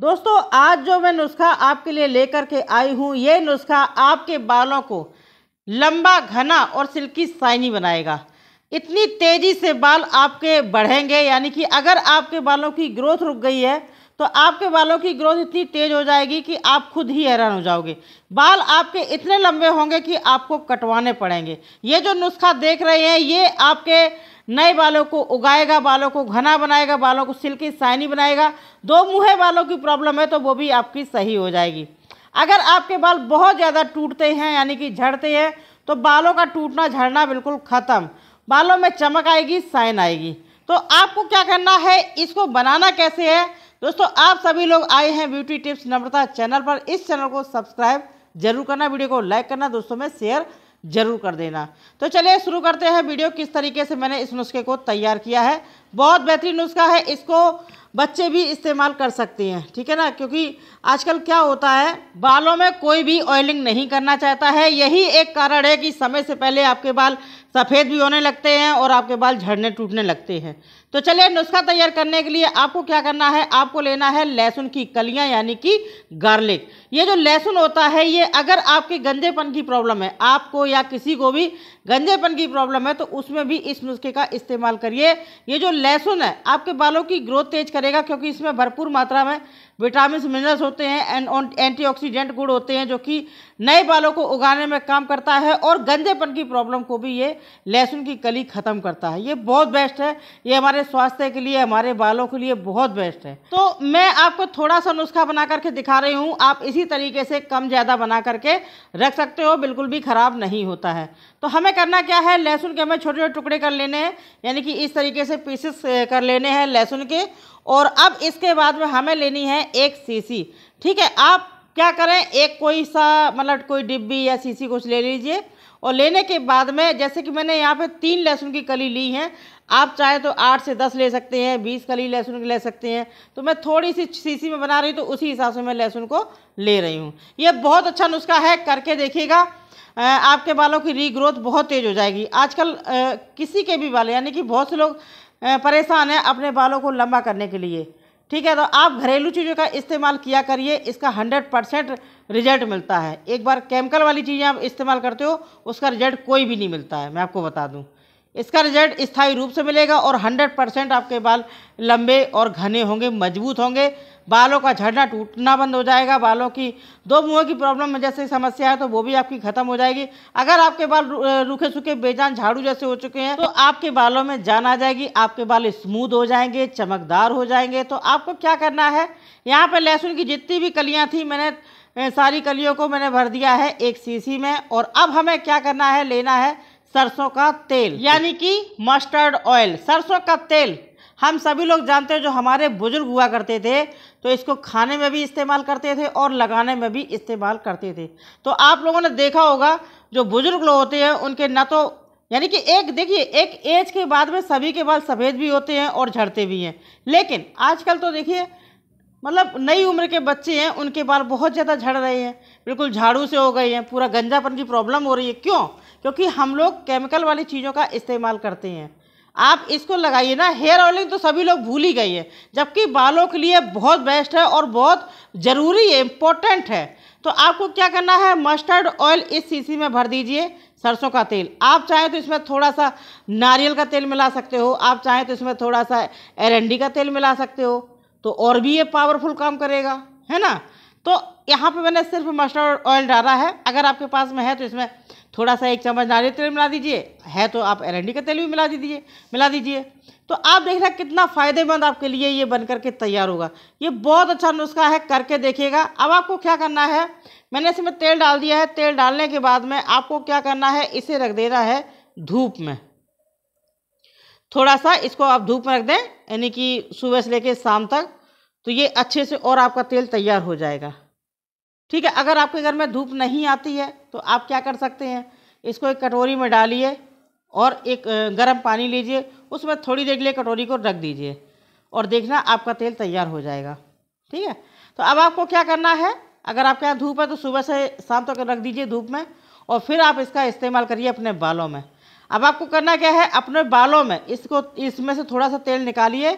दोस्तों आज जो मैं नुस्खा आपके लिए लेकर के आई हूँ ये नुस्खा आपके बालों को लंबा घना और सिल्की साइनी बनाएगा इतनी तेज़ी से बाल आपके बढ़ेंगे यानी कि अगर आपके बालों की ग्रोथ रुक गई है तो आपके बालों की ग्रोथ इतनी तेज़ हो जाएगी कि आप खुद ही हैरान हो जाओगे बाल आपके इतने लंबे होंगे कि आपको कटवाने पड़ेंगे ये जो नुस्खा देख रहे हैं ये आपके नए बालों को उगाएगा बालों को घना बनाएगा बालों को सिल्की साइनी बनाएगा दो मुँहे बालों की प्रॉब्लम है तो वो भी आपकी सही हो जाएगी अगर आपके बाल बहुत ज़्यादा टूटते हैं यानी कि झड़ते हैं तो बालों का टूटना झड़ना बिल्कुल ख़त्म बालों में चमक आएगी साइन आएगी तो आपको क्या करना है इसको बनाना कैसे है दोस्तों आप सभी लोग आए हैं ब्यूटी टिप्स नम्रता चैनल पर इस चैनल को सब्सक्राइब जरूर करना वीडियो को लाइक करना दोस्तों में शेयर ज़रूर कर देना तो चलिए शुरू करते हैं वीडियो किस तरीके से मैंने इस नुस्खे को तैयार किया है बहुत बेहतरीन नुस्खा है इसको बच्चे भी इस्तेमाल कर सकते हैं ठीक है ना क्योंकि आजकल क्या होता है बालों में कोई भी ऑयलिंग नहीं करना चाहता है यही एक कारण है कि समय से पहले आपके बाल सफ़ेद भी होने लगते हैं और आपके बाल झड़ने टूटने लगते हैं तो चलिए नुस्खा तैयार करने के लिए आपको क्या करना है आपको लेना है लहसुन की कलियां यानी कि गार्लिक ये जो लहसुन होता है ये अगर आपके गंदेपन की प्रॉब्लम है आपको या किसी को भी गंजेपन की प्रॉब्लम है तो उसमें भी इस नुस्खे का इस्तेमाल करिए ये जो लहसुन है आपके बालों की ग्रोथ तेज करेगा क्योंकि इसमें भरपूर मात्रा में विटामिन मिनरल्स होते हैं एंड एंटीऑक्सीडेंट गुड़ होते हैं जो कि नए बालों को उगाने में काम करता है और गंदेपन की प्रॉब्लम को भी ये लहसुन की कली ख़त्म करता है ये बहुत बेस्ट है ये हमारे स्वास्थ्य के लिए हमारे बालों के लिए बहुत बेस्ट है तो मैं आपको थोड़ा सा नुस्खा बना करके दिखा रही हूँ आप इसी तरीके से कम ज़्यादा बना करके रख सकते हो बिल्कुल भी ख़राब नहीं होता है तो हमें करना क्या है लहसुन के हमें छोटे छोटे टुकड़े कर लेने हैं यानी कि इस तरीके से पीसेस कर लेने हैं लहसुन के और अब इसके बाद में हमें लेनी है एक सीसी ठीक है आप क्या करें एक कोई सा मतलब कोई डिब्बी या सीसी कुछ ले लीजिए और लेने के बाद में जैसे कि मैंने यहाँ पे तीन लहसुन की कली ली है आप चाहे तो आठ से दस ले सकते हैं बीस कली लहसुन की ले सकते हैं तो मैं थोड़ी सी सीसी में बना रही हूँ तो उसी हिसाब से मैं लहसुन को ले रही हूँ ये बहुत अच्छा नुस्खा है करके देखिएगा आपके बालों की रीग्रोथ बहुत तेज़ हो जाएगी आजकल किसी के भी बाल यानी कि बहुत से लोग परेशान हैं अपने बालों को लंबा करने के लिए ठीक है तो आप घरेलू चीज़ों का इस्तेमाल किया करिए इसका हंड्रेड परसेंट रिजल्ट मिलता है एक बार केमिकल वाली चीज़ें आप इस्तेमाल करते हो उसका रिजल्ट कोई भी नहीं मिलता है मैं आपको बता दूँ इसका रिजल्ट स्थायी रूप से मिलेगा और 100 परसेंट आपके बाल लंबे और घने होंगे मजबूत होंगे बालों का झड़ना टूटना बंद हो जाएगा बालों की दो मुँह की प्रॉब्लम में जैसे समस्या है तो वो भी आपकी ख़त्म हो जाएगी अगर आपके बाल रूखे सूखे बेजान झाड़ू जैसे हो चुके हैं तो आपके बालों में जान आ जाएगी आपके बाल स्मूद हो जाएंगे चमकदार हो जाएंगे तो आपको क्या करना है यहाँ पर लहसुन की जितनी भी कलियाँ थी मैंने सारी कलियों को मैंने भर दिया है एक सीसी में और अब हमें क्या करना है लेना है सरसों का तेल यानी कि मस्टर्ड ऑयल सरसों का तेल हम सभी लोग जानते हैं जो हमारे बुज़ुर्ग हुआ करते थे तो इसको खाने में भी इस्तेमाल करते थे और लगाने में भी इस्तेमाल करते थे तो आप लोगों ने देखा होगा जो बुज़ुर्ग लोग होते हैं उनके ना तो यानी कि एक देखिए एक एज के बाद में सभी के बाल सफ़ेद भी होते हैं और झड़ते भी हैं लेकिन आजकल तो देखिए मतलब नई उम्र के बच्चे हैं उनके बाल बहुत ज़्यादा झड़ रहे हैं बिल्कुल झाड़ू से हो गए हैं पूरा गंजापन की प्रॉब्लम हो रही है क्यों क्योंकि हम लोग केमिकल वाली चीज़ों का इस्तेमाल करते हैं आप इसको लगाइए ना हेयर ऑयलिंग तो सभी लोग भूल ही गई है जबकि बालों के लिए बहुत बेस्ट है और बहुत ज़रूरी है इम्पोर्टेंट है तो आपको क्या करना है मस्टर्ड ऑयल इस शीशी में भर दीजिए सरसों का तेल आप चाहें तो इसमें थोड़ा सा नारियल का तेल मिला सकते हो आप चाहें तो इसमें थोड़ा सा एरंडी का तेल मिला सकते हो तो और भी ये पावरफुल काम करेगा है ना तो यहाँ पे मैंने सिर्फ मस्टर्ड ऑयल डाला है अगर आपके पास में है तो इसमें थोड़ा सा एक चम्मच नारियल तेल मिला दीजिए है तो आप अरंडी का तेल भी मिला दीजिए मिला दीजिए तो आप देख रहे कितना फ़ायदेमंद आपके लिए ये बन करके तैयार होगा ये बहुत अच्छा नुस्खा है करके देखिएगा अब आपको क्या करना है मैंने इसमें तेल डाल दिया है तेल डालने के बाद में आपको क्या करना है इसे रख देना है धूप में थोड़ा सा इसको आप धूप में रख दें यानी कि सुबह से लेकर शाम तक तो ये अच्छे से और आपका तेल तैयार हो जाएगा ठीक है अगर आपके घर में धूप नहीं आती है तो आप क्या कर सकते हैं इसको एक कटोरी में डालिए और एक गर्म पानी लीजिए उसमें थोड़ी देर के लिए कटोरी को रख दीजिए और देखना आपका तेल तैयार हो जाएगा ठीक है तो अब आपको क्या करना है अगर आपके यहाँ धूप है तो सुबह से शाम तक तो रख दीजिए धूप में और फिर आप इसका इस्तेमाल करिए अपने बालों में अब आपको करना क्या है अपने बालों में इसको इसमें से थोड़ा सा तेल निकालिए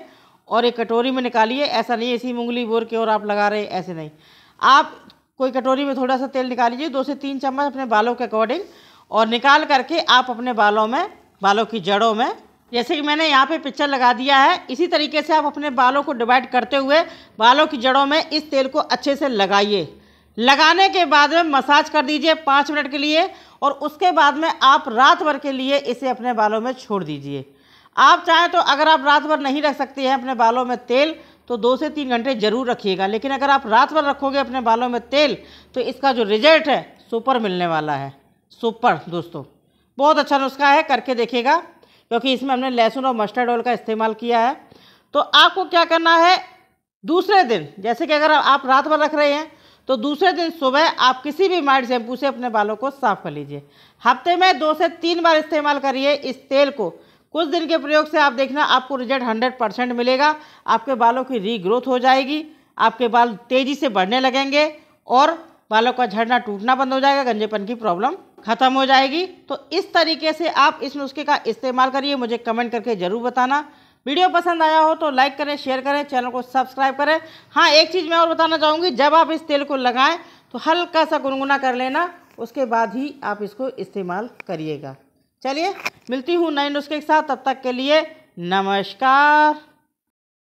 और एक कटोरी में निकालिए ऐसा नहीं ऐसी मुंगली बोर के और आप लगा रहे ऐसे नहीं आप कोई कटोरी में थोड़ा सा तेल निकालिए दो से तीन चम्मच अपने बालों के अकॉर्डिंग और निकाल करके आप अपने बालों में बालों की जड़ों में जैसे कि मैंने यहाँ पे पिक्चर लगा दिया है इसी तरीके से आप अपने बालों को डिवाइड करते हुए बालों की जड़ों में इस तेल को अच्छे से लगाइए लगाने के बाद में मसाज कर दीजिए पाँच मिनट के लिए और उसके बाद में आप रात भर के लिए इसे अपने बालों में छोड़ दीजिए आप चाहें तो अगर आप रात भर नहीं रख सकते हैं अपने बालों में तेल तो दो से तीन घंटे जरूर रखिएगा लेकिन अगर आप रात भर रखोगे अपने बालों में तेल तो इसका जो रिजल्ट है सुपर मिलने वाला है सुपर दोस्तों बहुत अच्छा नुस्खा है करके देखिएगा क्योंकि इसमें हमने लहसुन और मस्टर्ड ऑयल का इस्तेमाल किया है तो आपको क्या करना है दूसरे दिन जैसे कि अगर आप रात भर रख रहे हैं तो दूसरे दिन सुबह आप किसी भी माइड शैम्पू से अपने बालों को साफ कर लीजिए हफ्ते में दो से तीन बार इस्तेमाल करिए इस तेल को कुछ दिन के प्रयोग से आप देखना आपको रिजल्ट हंड्रेड परसेंट मिलेगा आपके बालों की रीग्रोथ हो जाएगी आपके बाल तेज़ी से बढ़ने लगेंगे और बालों का झड़ना टूटना बंद हो जाएगा गंजेपन की प्रॉब्लम ख़त्म हो जाएगी तो इस तरीके से आप इस नुस्खे का इस्तेमाल करिए मुझे कमेंट करके ज़रूर बताना वीडियो पसंद आया हो तो लाइक करें शेयर करें चैनल को सब्सक्राइब करें हाँ एक चीज़ मैं और बताना चाहूँगी जब आप इस तेल को लगाएं तो हल्का सा गुनगुना कर लेना उसके बाद ही आप इसको इस्तेमाल करिएगा चलिए मिलती हूँ नए नुस्खे के साथ तब तक के लिए नमस्कार